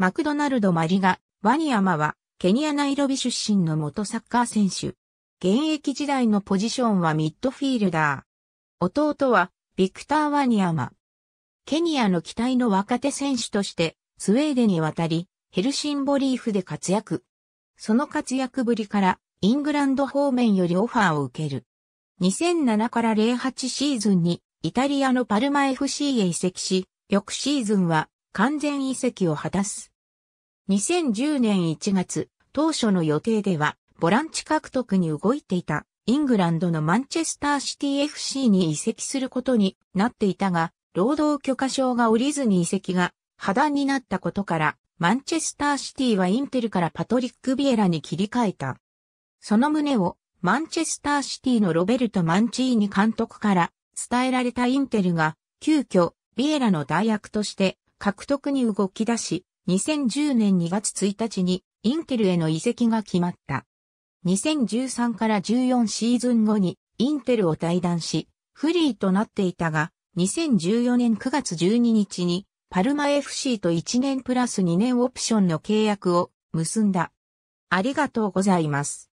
マクドナルド・マリガ、ワニヤマは、ケニア・ナイロビ出身の元サッカー選手。現役時代のポジションはミッドフィールダー。弟は、ビクター・ワニヤマ。ケニアの期待の若手選手として、スウェーデンに渡り、ヘルシンボリーフで活躍。その活躍ぶりから、イングランド方面よりオファーを受ける。2007から08シーズンに、イタリアのパルマ FC へ移籍し、翌シーズンは、完全移籍を果たす。2010年1月、当初の予定では、ボランチ獲得に動いていた、イングランドのマンチェスターシティ FC に移籍することになっていたが、労働許可証が下りずに移籍が破談になったことから、マンチェスターシティはインテルからパトリック・ビエラに切り替えた。その旨をマンチェスターシティのロベルト・マンチーニ監督から伝えられたインテルが急遽ビエラの代役として獲得に動き出し、2010年2月1日にインテルへの移籍が決まった。2013から14シーズン後にインテルを退団し、フリーとなっていたが、2014年9月12日にパルマ FC と1年プラス2年オプションの契約を結んだ。ありがとうございます。